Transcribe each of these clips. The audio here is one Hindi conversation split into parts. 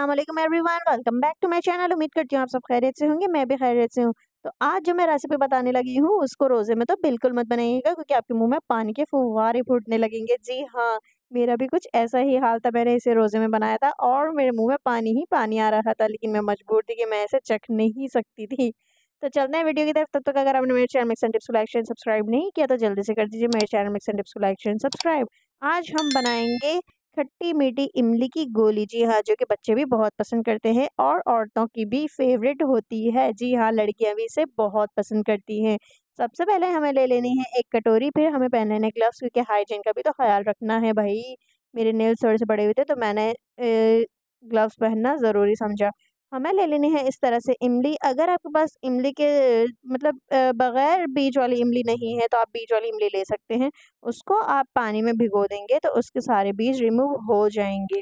अस्सलाम वालेकुम everyone welcome back to my channel उम्मीद करती हूँ आप सब खैरियत से होंगे मैं भी खैरियत से हूँ तो आज जो मैं रेसिपी बताने लगी हूँ उसको रोज़े में तो बिल्कुल मत बनाइएगा क्योंकि आपके मुंह में पानी के फुहारे फूटने लगेंगे जी हाँ मेरा भी कुछ ऐसा ही हाल था मैंने इसे रोज़े में बनाया था और मेरे मुँह में पानी ही पानी आ रहा था लेकिन मैं मजबूर थी कि मैं ऐसे चख नहीं सकती थी तो चलते हैं वीडियो की तरफ तब तक अगर आपने मेरे चैनल मिक्स एंड टिप्स को लाइक एंड सब्सक्राइब नहीं किया तो जल्दी से कर दीजिए मेरे चैनल मिक्स एंड टिप्स को लाइक एंड सब्सक्राइब आज हम बनाएंगे खट्टी मीठी इमली की गोली जी हाँ जो कि बच्चे भी बहुत पसंद करते हैं और औरतों की भी फेवरेट होती है जी हाँ लड़कियाँ भी इसे बहुत पसंद करती हैं सबसे पहले हमें ले लेनी है एक कटोरी फिर हमें पहन लेने ग्लव्स क्योंकि हाइजीन का भी तो ख्याल रखना है भाई मेरे नेल्स थोड़े से बड़े हुए थे तो मैंने ग्लव्स पहनना ज़रूरी समझा हमें ले लेनी है इस तरह से इमली अगर आपके पास इमली के मतलब बग़ैर बीज वाली इमली नहीं है तो आप बीज वाली इमली ले सकते हैं उसको आप पानी में भिगो देंगे तो उसके सारे बीज रिमूव हो जाएंगे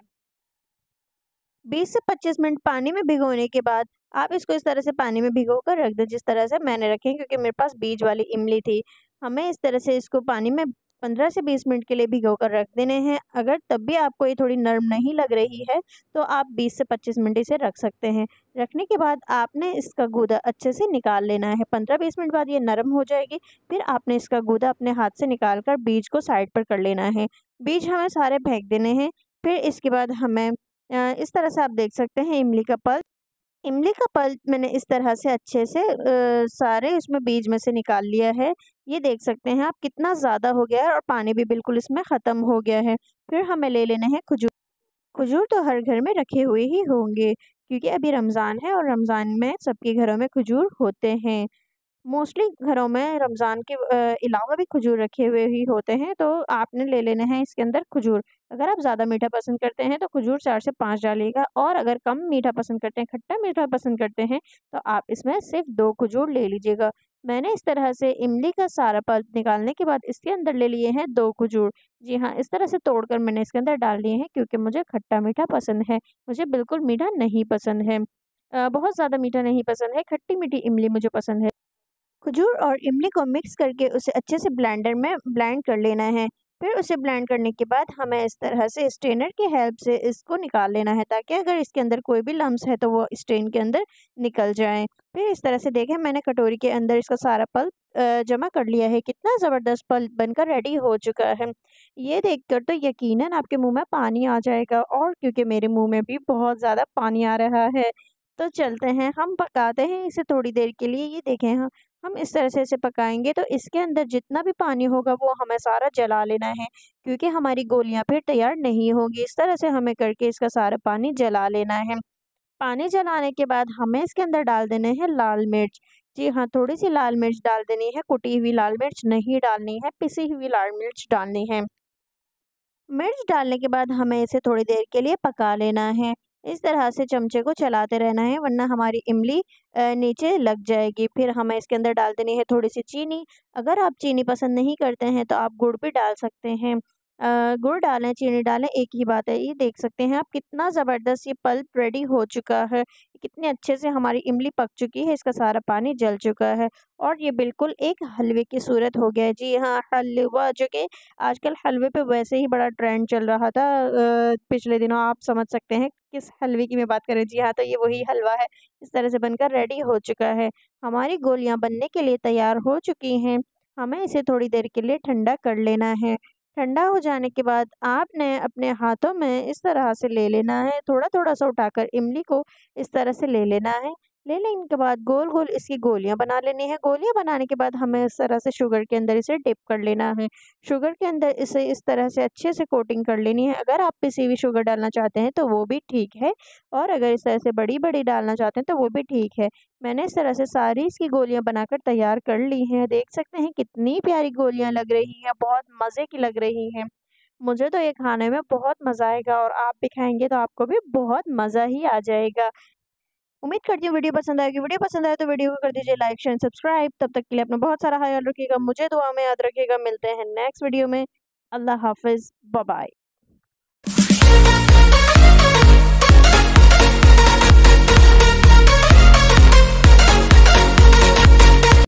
20 से 25 मिनट पानी में भिगोने के बाद आप इसको इस तरह से पानी में भिगो कर रख दें जिस तरह से मैंने रखे क्योंकि मेरे पास बीज वाली इमली थी हमें इस तरह से इसको पानी में पंद्रह से बीस मिनट के लिए भिगो कर रख देने हैं अगर तब भी आपको ये थोड़ी नरम नहीं लग रही है तो आप बीस से पच्चीस मिनट इसे रख सकते हैं रखने के बाद आपने इसका गूदा अच्छे से निकाल लेना है पंद्रह बीस मिनट बाद ये नरम हो जाएगी फिर आपने इसका गूदा अपने हाथ से निकाल कर बीज को साइड पर कर लेना है बीज हमें सारे फेंक देने हैं फिर इसके बाद हमें इस तरह से आप देख सकते हैं इमली का पल इमली का पल मैंने इस तरह से अच्छे से सारे इसमें बीज में से निकाल लिया है ये देख सकते हैं आप कितना ज़्यादा हो गया है और पानी भी बिल्कुल इसमें ख़त्म हो गया है फिर हमें ले लेना है खजूर खजूर तो हर घर में रखे हुए ही होंगे क्योंकि अभी रमज़ान है और रमज़ान में सबके घरों में खजूर होते हैं मोस्टली घरों में रमज़ान के अलावा भी खजूर रखे हुए ही होते हैं तो आपने ले लेने हैं इसके अंदर खजूर अगर आप ज़्यादा मीठा पसंद करते हैं तो खजूर चार से पाँच डालिएगा और अगर कम मीठा पसंद करते हैं खट्टा मीठा पसंद करते हैं तो आप इसमें सिर्फ दो खजूर ले लीजिएगा मैंने इस तरह से इमली का सारा पल्प निकालने के बाद इसके अंदर ले लिए हैं दो खजूर जी हाँ इस तरह से तोड़कर मैंने इसके अंदर डाल लिए हैं क्योंकि मुझे खट्टा मीठा पसंद है मुझे बिल्कुल मीठा नहीं पसंद है आ, बहुत ज़्यादा मीठा नहीं पसंद है खट्टी मीठी इमली मुझे पसंद है खजूर और इमली को मिक्स करके उसे अच्छे से ब्लैंडर में ब्लैंड कर लेना है फिर उसे ब्लेंड करने के बाद हमें इस तरह से स्ट्रेनर की हेल्प से इसको निकाल लेना है ताकि अगर इसके अंदर कोई भी लम्स है तो वो स्ट्रेन के अंदर निकल जाए फिर इस तरह से देखें मैंने कटोरी के अंदर इसका सारा पल्प जमा कर लिया है कितना ज़बरदस्त पल्प बनकर रेडी हो चुका है ये देखकर तो यकीनन आपके मुंह में पानी आ जाएगा और क्योंकि मेरे मुँह में भी बहुत ज़्यादा पानी आ रहा है तो चलते हैं हम पकाते हैं इसे थोड़ी देर के लिए ये देखें हाँ, हम इस तरह से इसे पकाएंगे तो इसके अंदर जितना भी पानी होगा वो हमें सारा जला लेना है क्योंकि हमारी गोलियां फिर तैयार नहीं होंगी इस तरह से हमें करके इसका सारा पानी जला लेना है पानी जलाने के बाद हमें इसके अंदर डाल देने हैं लाल मिर्च जी हाँ थोड़ी सी लाल मिर्च डाल देनी है कुटी हुई लाल मिर्च नहीं डालनी है पिसी हुई लाल मिर्च डालनी है मिर्च डालने के बाद हमें इसे थोड़ी देर के लिए पका लेना है इस तरह से चमचे को चलाते रहना है वरना हमारी इमली नीचे लग जाएगी फिर हमें इसके अंदर डाल देनी है थोड़ी सी चीनी अगर आप चीनी पसंद नहीं करते हैं तो आप गुड़ भी डाल सकते हैं गुड़ डालें चीनी डालें एक ही बात है ये देख सकते हैं आप कितना ज़बरदस्त ये पल्प रेडी हो चुका है कितने अच्छे से हमारी इमली पक चुकी है इसका सारा पानी जल चुका है और ये बिल्कुल एक हलवे की सूरत हो गया है जी हाँ हलवा जो कि आजकल हलवे पे वैसे ही बड़ा ट्रेंड चल रहा था पिछले दिनों आप समझ सकते हैं किस हलवे की मैं बात कर रही जी हाँ तो ये वही हलवा है इस तरह से बनकर रेडी हो चुका है हमारी गोलियाँ बनने के लिए तैयार हो चुकी हैं हमें इसे थोड़ी देर के लिए ठंडा कर लेना है ठंडा हो जाने के बाद आपने अपने हाथों में इस तरह से ले लेना है थोड़ा थोड़ा सा उठाकर इमली को इस तरह से ले लेना है ले लेंगे के बाद गोल गोल इसकी गोलियां बना लेनी है गोलियां बनाने के बाद हमें इस तरह से शुगर के अंदर इसे डिप कर लेना है शुगर के अंदर इसे इस तरह से अच्छे से कोटिंग कर लेनी है अगर आप पिसी हुई शुगर डालना चाहते हैं तो वो भी ठीक है और अगर इस तरह से बड़ी बड़ी डालना चाहते हैं तो वो भी ठीक है मैंने इस तरह से सारी इसकी गोलियाँ बनाकर तैयार कर ली हैं देख सकते हैं कितनी प्यारी गोलियाँ लग रही हैं बहुत मज़े की लग रही हैं मुझे तो ये खाने में बहुत मज़ा आएगा और आप भी खाएंगे तो आपको भी बहुत मज़ा ही आ जाएगा उम्मीद करती हूँ वीडियो पसंद आएगी वीडियो पसंद आए तो वीडियो को कर दीजिए लाइक शेयर सब्सक्राइब तब तक के लिए अपना बहुत सारा ख्याल रखिएगा मुझे दुआ में याद रखिएगा मिलते हैं नेक्स्ट वीडियो में अल्लाह हाफिज़ बाय